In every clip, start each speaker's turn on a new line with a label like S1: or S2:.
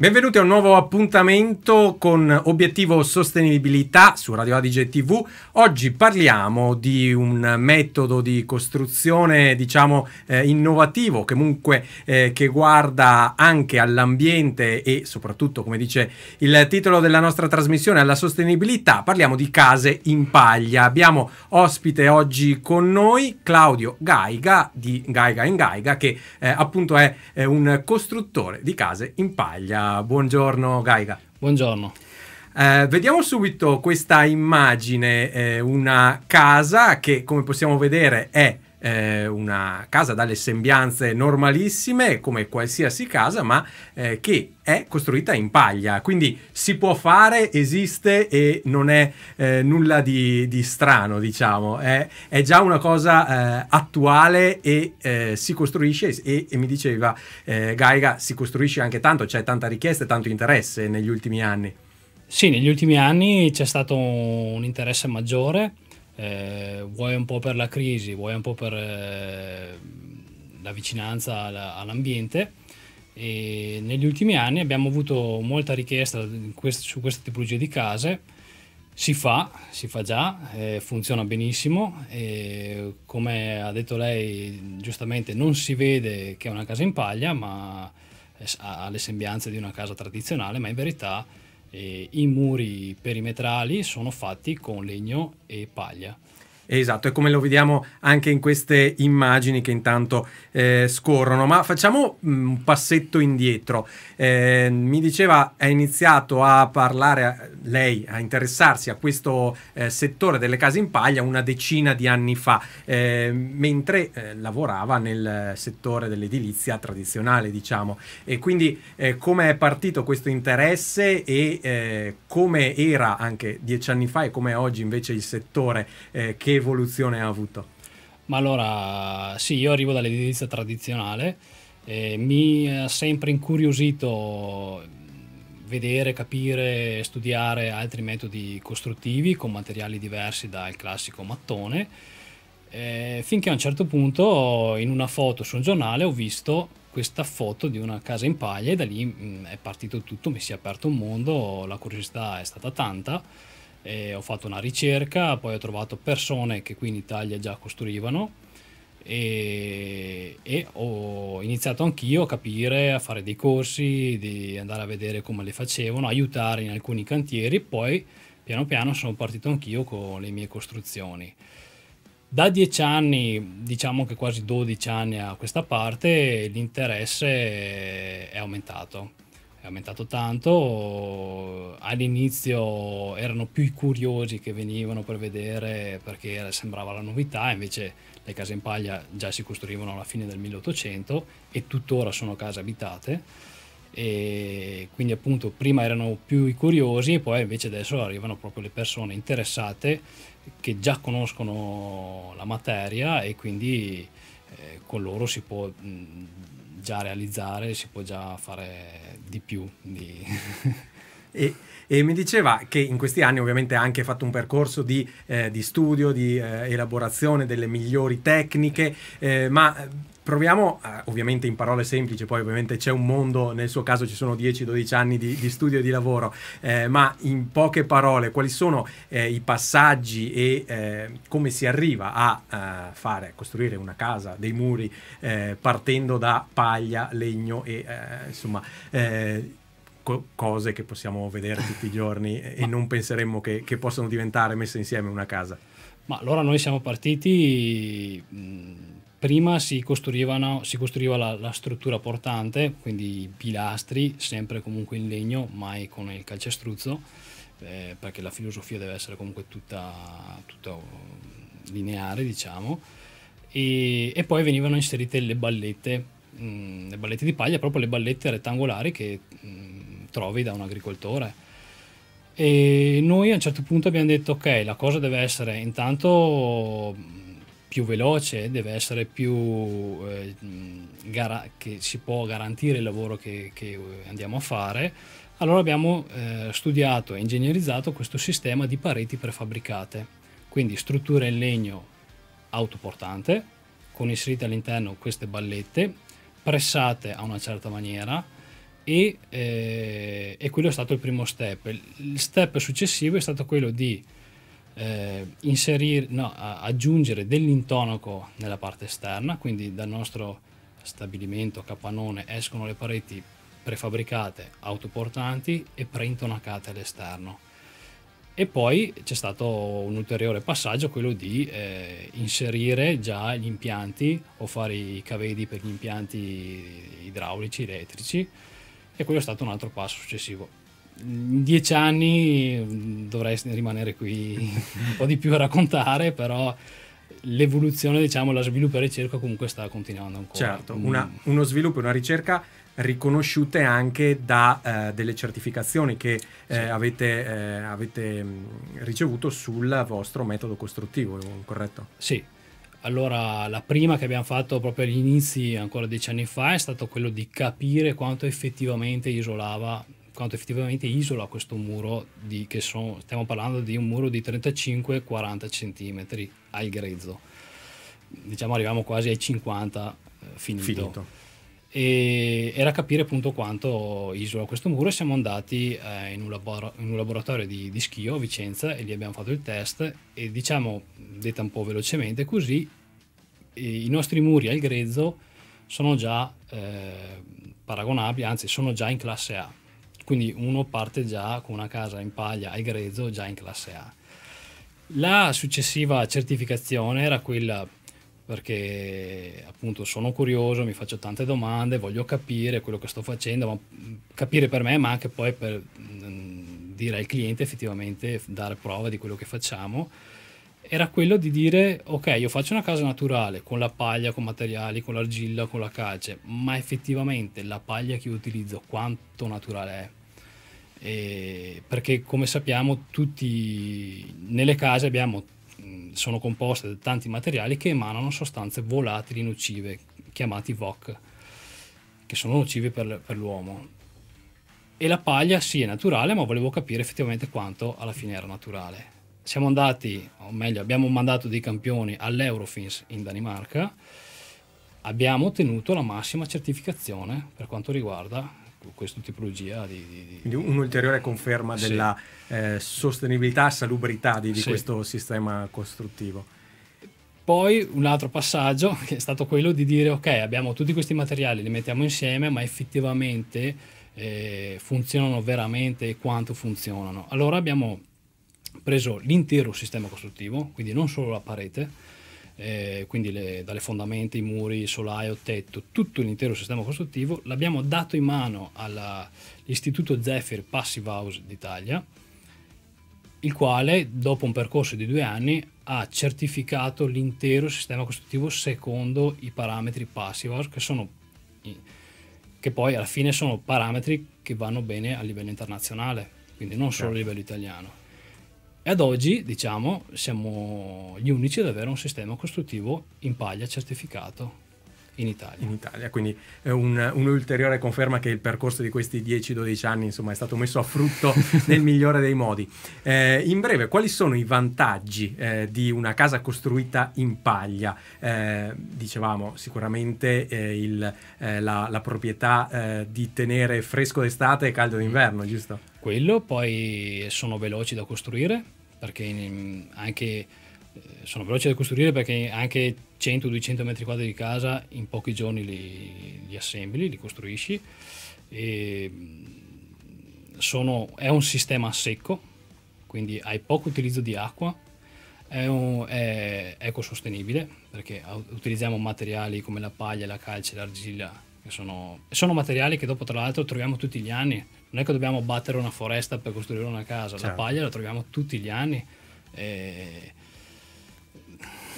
S1: Benvenuti a un nuovo appuntamento con Obiettivo Sostenibilità su Radio Adige TV. Oggi parliamo di un metodo di costruzione, diciamo, eh, innovativo, comunque eh, che guarda anche all'ambiente e soprattutto, come dice il titolo della nostra trasmissione, alla sostenibilità. Parliamo di case in paglia. Abbiamo ospite oggi con noi Claudio Gaiga di Gaiga in Gaiga, che eh, appunto è un costruttore di case in paglia. Buongiorno Gaiga. Buongiorno. Eh, vediamo subito questa immagine, eh, una casa che come possiamo vedere è eh, una casa dalle sembianze normalissime, come qualsiasi casa, ma eh, che è costruita in paglia. Quindi si può fare, esiste e non è eh, nulla di, di, strano, diciamo. È, è già una cosa eh, attuale e eh, si costruisce, e, e mi diceva eh, Gaiga, si costruisce anche tanto, c'è tanta richiesta e tanto interesse negli ultimi anni.
S2: Sì, negli ultimi anni c'è stato un interesse maggiore eh, vuoi un po' per la crisi, vuoi un po' per eh, la vicinanza alla, all'ambiente. E negli ultimi anni abbiamo avuto molta richiesta quest- su questa tipologia di case. Si fa, si fa già, eh, funziona benissimo. E come ha detto lei, giustamente non si vede che è una casa in paglia, ma eh, ha le sembianze di una casa tradizionale, ma in verità eh, I muri perimetrali sono fatti con legno e paglia.
S1: Esatto, è come lo vediamo anche in queste immagini che intanto eh, scorrono, ma facciamo mm, un passetto indietro. Eh, mi diceva, ha iniziato a parlare a lei, a interessarsi a questo eh, settore delle case in paglia una decina di anni fa, eh, mentre eh, lavorava nel settore dell'edilizia tradizionale, diciamo. E quindi eh, come è partito questo interesse e come era anche dieci anni fa e come è oggi invece il settore che evoluzione ha
S2: avuto? Ma allora, sì, io arrivo dall'edilizia tradizionale, eh, mi ha sempre incuriosito vedere, capire, studiare altri metodi costruttivi con materiali diversi dal classico mattone, eh, finché a un certo punto in una foto su un giornale ho visto questa foto di una casa in paglia e da lì mm, è partito tutto, mi si è aperto un mondo, la curiosità è stata tanta e ho fatto una ricerca, poi ho trovato persone che qui in Italia già costruivano e, e, ho iniziato anch'io a capire, a fare dei corsi, di andare a vedere come le facevano, aiutare in alcuni cantieri, poi piano piano sono partito anch'io con le mie costruzioni. Da dieci anni, diciamo che quasi 12 anni a questa parte, l'interesse è aumentato lamentato tanto, all'inizio erano più i curiosi che venivano per vedere perché sembrava la novità, invece le case in paglia già si costruivano alla fine del 1800 e tuttora sono case abitate e quindi appunto prima erano più i curiosi e poi invece adesso arrivano proprio le persone interessate che già conoscono la materia e quindi eh, con loro si può mh, già realizzare, si può già fare di più. Di... e, e, mi
S1: diceva che in questi anni ovviamente ha anche fatto un percorso di, eh, di studio, di eh, elaborazione delle migliori tecniche, eh, ma proviamo, eh, ovviamente in parole semplici, poi ovviamente c'è un mondo, nel suo caso ci sono 10-12 anni di, di, studio e di lavoro, eh, ma in poche parole quali sono eh, i passaggi e eh, come si arriva a, a eh, fare, a costruire una casa, dei muri, eh, partendo da paglia, legno e insomma cose che possiamo vedere tutti i giorni
S2: e non penseremmo che, che possano diventare messe insieme una casa. Ma allora noi siamo partiti prima si, si costruiva la, la, struttura portante, quindi i pilastri, sempre comunque in legno, mai con il calcestruzzo, eh, perché la filosofia deve essere comunque tutta, tutta lineare, diciamo, e, e, poi venivano inserite le ballette, mh, mm, le ballette di paglia, proprio le ballette rettangolari che mh, mm, trovi da un agricoltore. E noi a un certo punto abbiamo detto ok, la cosa deve essere intanto più veloce, deve essere più eh, che si può garantire il lavoro che, che eh, andiamo a fare. Allora abbiamo eh, studiato e ingegnerizzato questo sistema di pareti prefabbricate, quindi strutture in legno autoportante con inserite all'interno queste ballette pressate a una certa maniera e, eh, e quello è stato il primo step. Il step successivo è stato quello di eh, inserire, no, aggiungere dell'intonaco nella parte esterna, quindi dal nostro stabilimento capannone escono le pareti prefabbricate, autoportanti e preintonacate all'esterno. E poi c'è stato un ulteriore passaggio, quello di eh, inserire già gli impianti o fare i cavedi per gli impianti idraulici, elettrici, e quello è stato un altro passo successivo in dieci anni mm, dovrei rimanere qui un po' di più a raccontare, però l'evoluzione, diciamo, la sviluppo e ricerca comunque sta continuando ancora. Certo, mm. una, uno sviluppo e una ricerca
S1: riconosciute anche da eh, delle certificazioni che eh, sì. avete,
S2: eh, avete, mm, ricevuto sul vostro metodo costruttivo, corretto? Sì. Allora, la prima che abbiamo fatto proprio agli inizi, ancora dieci anni fa, è stato quello di capire quanto effettivamente isolava quanto effettivamente isola questo muro, di, che sono, stiamo parlando di un muro di 35-40 cm al grezzo, diciamo arriviamo quasi ai 50 eh, finito. finito. E era capire appunto quanto isola questo muro e siamo andati eh, in, un labor- in, un laboratorio di, di schio a Vicenza e lì abbiamo fatto il test e diciamo, detta un po' velocemente così, i nostri muri al grezzo sono già eh, paragonabili, anzi sono già in classe A quindi uno parte già con una casa in paglia e grezzo già in classe A. La successiva certificazione era quella perché appunto sono curioso, mi faccio tante domande, voglio capire quello che sto facendo, ma capire per me, ma anche poi per dire al cliente effettivamente, dare prova di quello che facciamo, era quello di dire ok, io faccio una casa naturale con la paglia, con materiali, con l'argilla, con la calce, ma effettivamente la paglia che io utilizzo quanto naturale è? eh, perché come sappiamo tutti nelle case abbiamo, sono composte da tanti materiali che emanano sostanze volatili nocive, chiamati VOC, che sono nocive per, per l'uomo. E la paglia sì è naturale, ma volevo capire effettivamente quanto alla fine era naturale siamo andati, o meglio, abbiamo mandato dei campioni all'Eurofins in Danimarca, abbiamo ottenuto la massima certificazione per quanto riguarda questa tipologia di... di, di... Quindi un'ulteriore conferma sì. della
S1: eh, sostenibilità
S2: e salubrità di, di sì. questo
S1: sistema costruttivo.
S2: Poi un altro passaggio che è stato quello di dire ok abbiamo tutti questi materiali, li mettiamo insieme ma effettivamente eh, funzionano veramente e quanto funzionano. Allora abbiamo preso l'intero sistema costruttivo, quindi non solo la parete, eh, quindi le, dalle fondamenta, i muri, il solaio, tetto, tutto l'intero sistema costruttivo, l'abbiamo dato in mano all'istituto Zephyr Passive House d'Italia, il quale dopo un percorso di due anni ha certificato l'intero sistema costruttivo secondo i parametri Passive House che sono... che poi alla fine sono parametri che vanno bene a livello internazionale, quindi non solo certo. a livello italiano. E ad oggi, diciamo, siamo gli unici ad avere un sistema costruttivo in paglia certificato. In Italia. In Italia, quindi è un,
S1: un'ulteriore conferma che il percorso di questi 10-12 anni insomma, è stato messo a frutto nel migliore dei modi. Eh, in breve, quali sono i vantaggi eh, di una casa costruita in paglia? Eh, dicevamo sicuramente eh, il, eh, la, la, proprietà
S2: eh, di tenere fresco d'estate e caldo d'inverno, mm. giusto? Quello, poi sono veloci da costruire, perché anche eh, sono veloci da costruire perché anche 100-200 metri quadri di casa in pochi giorni li, li assembli, li costruisci. Sono, è un sistema a secco, quindi hai poco utilizzo di acqua, è, un, è, ecosostenibile perché utilizziamo materiali come la paglia, la calce, l'argilla, che sono, sono materiali che dopo tra l'altro troviamo tutti gli anni non è che dobbiamo battere una foresta per costruire una casa, certo. la paglia la troviamo tutti gli anni. E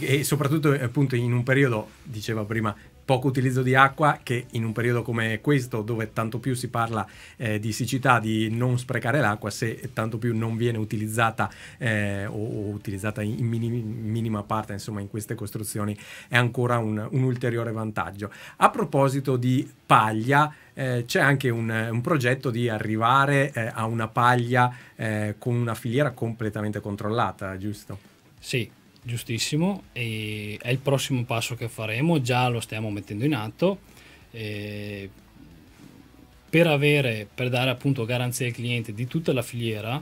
S1: e, e soprattutto appunto in un periodo, diceva prima, poco utilizzo di acqua che in un periodo come questo dove tanto più si parla eh, di siccità, di non sprecare l'acqua, se tanto più non viene utilizzata eh, o, o, utilizzata in minima, minima parte insomma in queste costruzioni è ancora un, un ulteriore vantaggio. A proposito di paglia, eh, c'è anche un, un, progetto di arrivare eh, a una paglia eh,
S2: con una filiera completamente controllata, giusto? Sì, giustissimo, e è il prossimo passo che faremo, già lo stiamo mettendo in atto. Eh, per, avere, per dare appunto garanzia al cliente di tutta la filiera,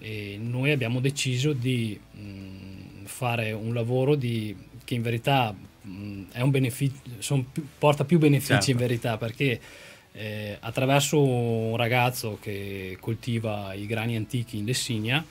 S2: eh, noi abbiamo deciso di mh, mm, fare un lavoro di, che in verità mh, mm, è un beneficio, porta più benefici certo. in verità perché eh, attraverso un ragazzo che coltiva i grani antichi in Lessinia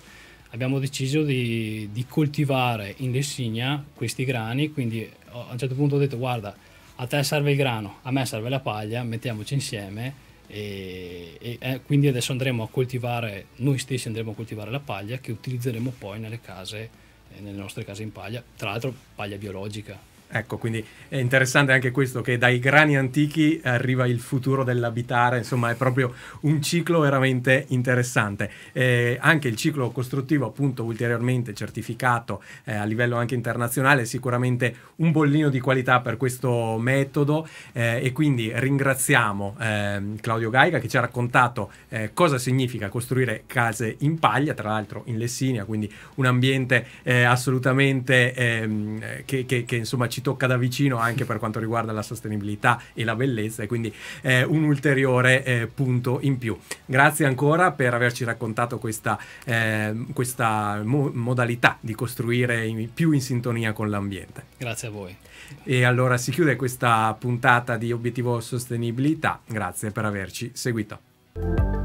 S2: abbiamo deciso di, di coltivare in Lessigna questi grani, quindi a un certo punto ho detto guarda, a te serve il grano, a me serve la paglia, mettiamoci insieme e, e eh, quindi adesso andremo a coltivare, noi stessi andremo a coltivare la paglia che utilizzeremo poi nelle case, eh, nelle nostre case in paglia, tra l'altro paglia biologica, Ecco, quindi
S1: è interessante
S2: anche questo, che dai
S1: grani antichi arriva il futuro dell'abitare, insomma è proprio un ciclo veramente interessante. Eh, anche il ciclo costruttivo, appunto, ulteriormente certificato eh, a livello anche internazionale, è sicuramente un bollino di qualità per questo metodo eh, e quindi ringraziamo ehm, Claudio Gaiga che ci ha raccontato eh, cosa significa costruire case in paglia, tra l'altro in Lessinia, quindi un ambiente eh, assolutamente ehm, eh, che, che, che, insomma ci ci tocca da vicino anche per quanto riguarda la sostenibilità e la bellezza e quindi eh, un ulteriore eh, punto in più. Grazie ancora per averci raccontato questa, eh, questa mo modalità di costruire in, più in sintonia con l'ambiente. Grazie a voi. E allora si chiude questa puntata di Obiettivo Sostenibilità. Grazie per averci seguito.